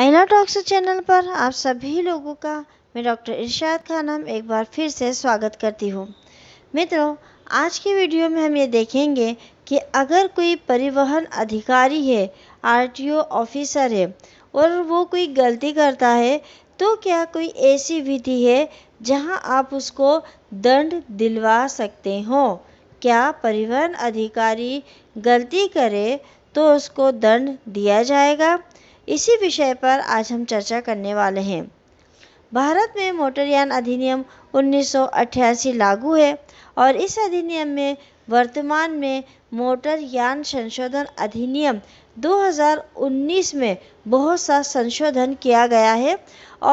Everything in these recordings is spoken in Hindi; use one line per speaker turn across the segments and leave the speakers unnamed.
आईना टॉक्स चैनल पर आप सभी लोगों का मैं डॉक्टर इरशाद खानम एक बार फिर से स्वागत करती हूँ मित्रों आज की वीडियो में हम ये देखेंगे कि अगर कोई परिवहन अधिकारी है आरटीओ ऑफिसर है और वो कोई गलती करता है तो क्या कोई ऐसी विधि है जहाँ आप उसको दंड दिलवा सकते हो क्या परिवहन अधिकारी गलती करे तो उसको दंड दिया जाएगा इसी विषय पर आज हम चर्चा करने वाले हैं भारत में मोटरयान अधिनियम 1988 लागू है और इस अधिनियम में वर्तमान में मोटरयान संशोधन अधिनियम 2019 में बहुत सा संशोधन किया गया है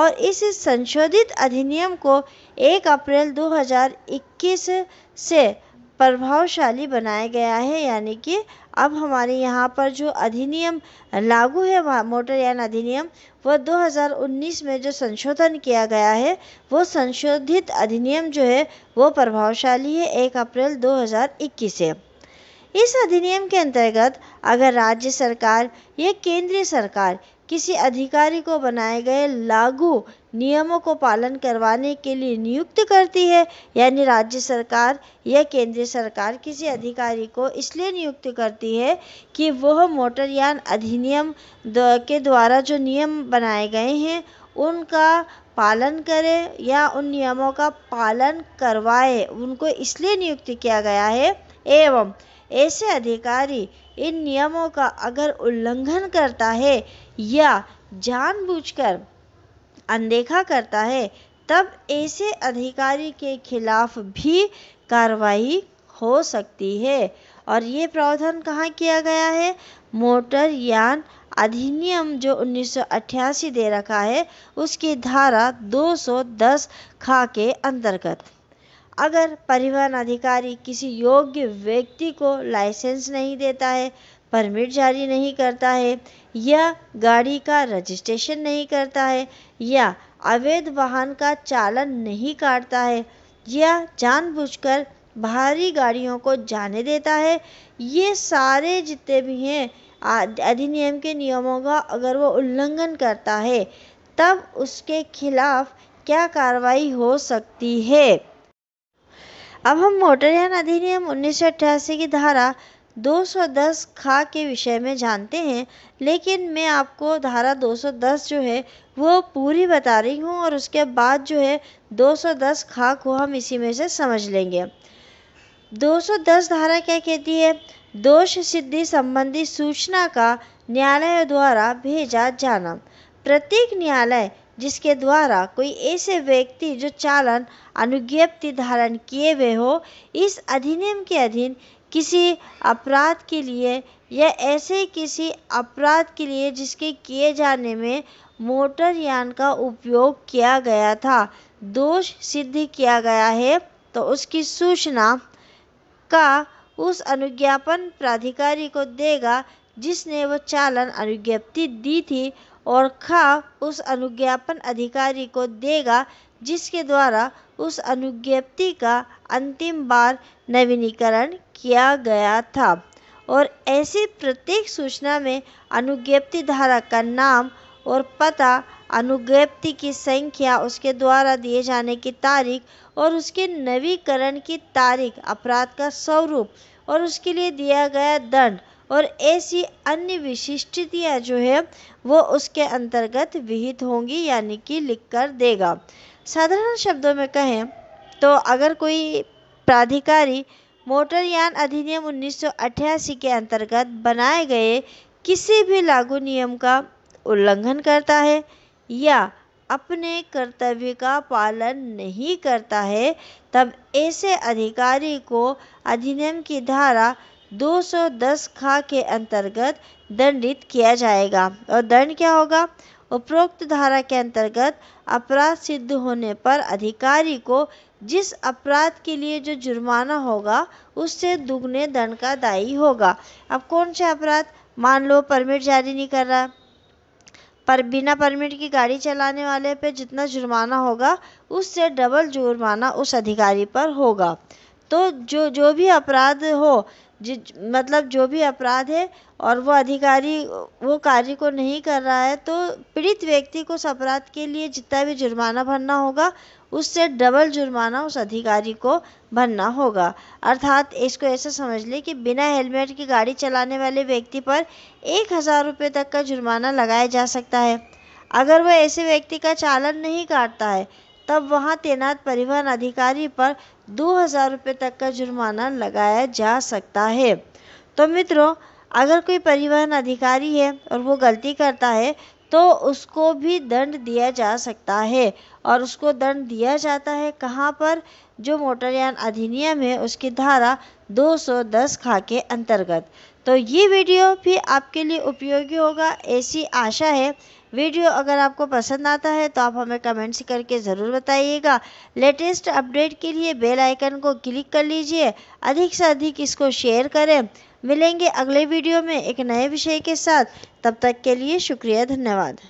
और इस संशोधित अधिनियम को 1 अप्रैल 2021 से प्रभावशाली बनाया गया है यानी कि अब हमारे यहाँ पर जो अधिनियम लागू है वह मोटरयान अधिनियम वह 2019 में जो संशोधन किया गया है वो संशोधित अधिनियम जो है वो प्रभावशाली है एक अप्रैल 2021 से इस अधिनियम के अंतर्गत अगर राज्य सरकार या केंद्रीय सरकार किसी अधिकारी को बनाए गए लागू नियमों को पालन करवाने के लिए नियुक्त करती है यानी राज्य सरकार या केंद्र सरकार किसी अधिकारी को इसलिए नियुक्त करती है कि वह मोटरयान अधिनियम के द्वारा जो नियम बनाए गए हैं उनका पालन करे या उन नियमों का पालन करवाए उनको इसलिए नियुक्त किया गया है एवं ऐसे अधिकारी इन नियमों का अगर उल्लंघन करता है या जानबूझकर अनदेखा करता है तब ऐसे अधिकारी के खिलाफ भी कार्रवाई हो सकती है और ये प्रावधान कहाँ किया गया है मोटर यान अधिनियम जो 1988 दे रखा है उसकी धारा 210 खा के अंतर्गत अगर परिवहन अधिकारी किसी योग्य व्यक्ति को लाइसेंस नहीं देता है परमिट जारी नहीं करता है या गाड़ी का रजिस्ट्रेशन नहीं करता है या अवैध वाहन का चालन नहीं काटता है या जानबूझकर भारी गाड़ियों को जाने देता है ये सारे जितने भी हैं अधिनियम के नियमों का अगर वो उल्लंघन करता है तब उसके खिलाफ क्या कार्रवाई हो सकती है अब हम मोटरयान अधिनियम उन्नीस की धारा 210 खा के विषय में जानते हैं लेकिन मैं आपको धारा 210 जो है वो पूरी बता रही हूँ और उसके बाद जो है 210 खा को हम इसी में से समझ लेंगे 210 धारा क्या कहती है दोष सिद्धि संबंधी सूचना का न्यायालय द्वारा भेजा जाना प्रत्येक न्यायालय जिसके द्वारा कोई ऐसे व्यक्ति जो चालन अनुज्ञप्ति धारण किए हुए हो इस अधिनियम के अधीन किसी अपराध के लिए या ऐसे किसी अपराध के लिए जिसके किए जाने में मोटर यान का उपयोग किया गया था दोष सिद्ध किया गया है तो उसकी सूचना का उस अनुज्ञापन प्राधिकारी को देगा जिसने वह चालन अनुज्ञप्ति दी थी और खा उस अनुज्ञापन अधिकारी को देगा जिसके द्वारा उस अनुज्ञप्ति का अंतिम बार नवीनीकरण किया गया था और ऐसी प्रत्येक सूचना में अनुज्ञप्ति धारक का नाम और पता अनुज्ञप्ति की संख्या उसके द्वारा दिए जाने की तारीख और उसके नवीकरण की तारीख अपराध का स्वरूप और उसके लिए दिया गया दंड और ऐसी अन्य विशिष्टतियाँ जो है वो उसके अंतर्गत विहित होंगी यानी कि लिख कर देगा साधारण शब्दों में कहें तो अगर कोई प्राधिकारी मोटरयान अधिनियम उन्नीस के अंतर्गत बनाए गए किसी भी लागू नियम का उल्लंघन करता है या अपने कर्तव्य का पालन नहीं करता है तब ऐसे अधिकारी को अधिनियम की धारा 210 खा के अंतर्गत दंडित किया जाएगा और दंड क्या होगा उपरोक्त धारा के अंतर्गत अपराध सिद्ध होने पर अधिकारी को जिस अपराध के लिए जो जुर्माना होगा उससे दुगने दंड का दायी होगा अब कौन से अपराध मान लो परमिट जारी नहीं कर रहा पर बिना परमिट की गाड़ी चलाने वाले पे जितना जुर्माना होगा उससे डबल जुर्माना उस अधिकारी पर होगा तो जो जो भी अपराध हो मतलब जो भी अपराध है और वो अधिकारी वो कार्य को नहीं कर रहा है तो पीड़ित व्यक्ति को उस अपराध के लिए जितना भी जुर्माना भरना होगा उससे डबल जुर्माना उस अधिकारी को भरना होगा अर्थात इसको ऐसा समझ लें कि बिना हेलमेट की गाड़ी चलाने वाले व्यक्ति पर एक हज़ार रुपये तक का जुर्माना लगाया जा सकता है अगर वह ऐसे व्यक्ति का चालन नहीं काटता है तब वहाँ तैनात परिवहन अधिकारी पर दो हज़ार रुपये तक का जुर्माना लगाया जा सकता है तो मित्रों अगर कोई परिवहन अधिकारी है और वो गलती करता है तो उसको भी दंड दिया जा सकता है और उसको दंड दिया जाता है कहाँ पर जो मोटरयान अधिनियम है उसकी धारा 210 खा के अंतर्गत तो ये वीडियो भी आपके लिए उपयोगी होगा ऐसी आशा है वीडियो अगर आपको पसंद आता है तो आप हमें कमेंट्स करके ज़रूर बताइएगा लेटेस्ट अपडेट के लिए बेल आइकन को क्लिक कर लीजिए अधिक से अधिक इसको शेयर करें मिलेंगे अगले वीडियो में एक नए विषय के साथ तब तक के लिए शुक्रिया धन्यवाद